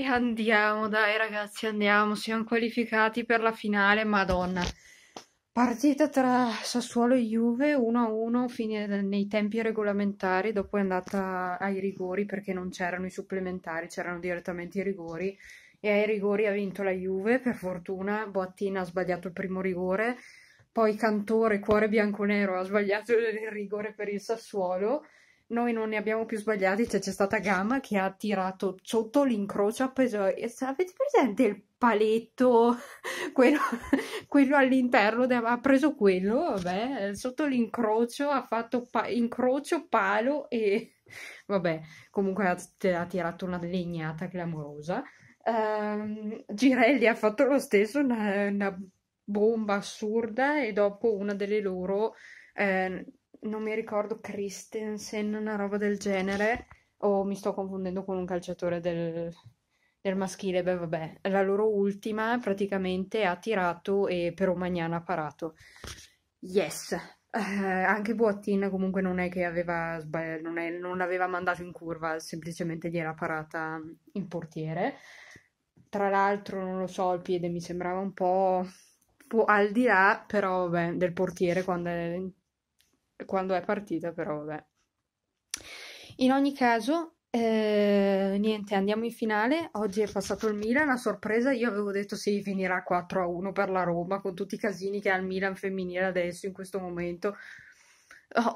E andiamo, dai ragazzi, andiamo, siamo qualificati per la finale, madonna. Partita tra Sassuolo e Juve 1-1 fine nei tempi regolamentari, dopo è andata ai rigori perché non c'erano i supplementari, c'erano direttamente i rigori e ai rigori ha vinto la Juve, per fortuna Boattina ha sbagliato il primo rigore, poi Cantore, cuore bianconero, ha sbagliato il rigore per il Sassuolo noi non ne abbiamo più sbagliati, cioè c'è stata Gamma che ha tirato sotto l'incrocio appeso. Avete presente il paletto, quello, quello all'interno, de, ha preso quello, vabbè, sotto l'incrocio ha fatto pa- incrocio, palo e vabbè, comunque ha, ha tirato una legnata clamorosa. Um, Girelli ha fatto lo stesso, una, una bomba assurda e dopo una delle loro... Eh, non mi ricordo, Christensen, una roba del genere, o mi sto confondendo con un calciatore del, del maschile, beh vabbè, la loro ultima praticamente ha tirato e per Romagnana ha parato. Yes, eh, anche Boattin comunque non è che aveva non, è, non aveva mandato in curva, semplicemente gli era parata in portiere. Tra l'altro, non lo so, il piede mi sembrava un po al di là, però vabbè, del portiere quando è quando è partita, però vabbè. In ogni caso, eh, niente, andiamo in finale. Oggi è passato il Milan, a sorpresa io avevo detto sì, finirà 4 a 1 per la Roma con tutti i casini che ha il Milan femminile adesso in questo momento.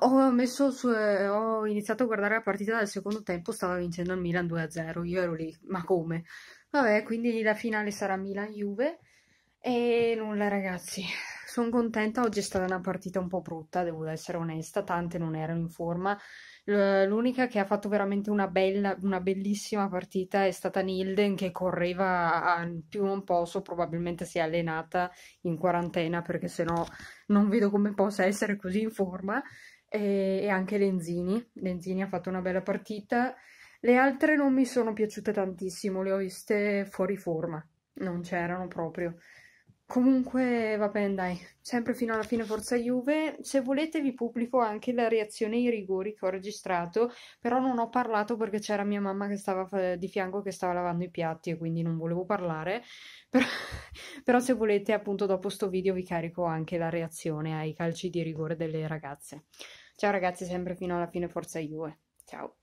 Ho, messo su, eh, ho iniziato a guardare la partita dal secondo tempo, stava vincendo il Milan 2 a 0. Io ero lì, ma come? Vabbè, quindi la finale sarà Milan-Juve e nulla, ragazzi. Sono contenta, oggi è stata una partita un po' brutta, devo essere onesta, tante non erano in forma. L'unica che ha fatto veramente una bella, una bellissima partita è stata Nilden che correva a più non posso, probabilmente si è allenata in quarantena perché sennò non vedo come possa essere così in forma. E, e anche Lenzini, Lenzini ha fatto una bella partita. Le altre non mi sono piaciute tantissimo, le ho viste fuori forma, non c'erano proprio. Comunque, va bene, dai, sempre fino alla fine Forza Juve. Se volete vi pubblico anche la reazione ai rigori che ho registrato, però non ho parlato perché c'era mia mamma che stava di fianco che stava lavando i piatti e quindi non volevo parlare. Però, però se volete, appunto, dopo sto video vi carico anche la reazione ai calci di rigore delle ragazze. Ciao ragazzi, sempre fino alla fine Forza Juve. Ciao.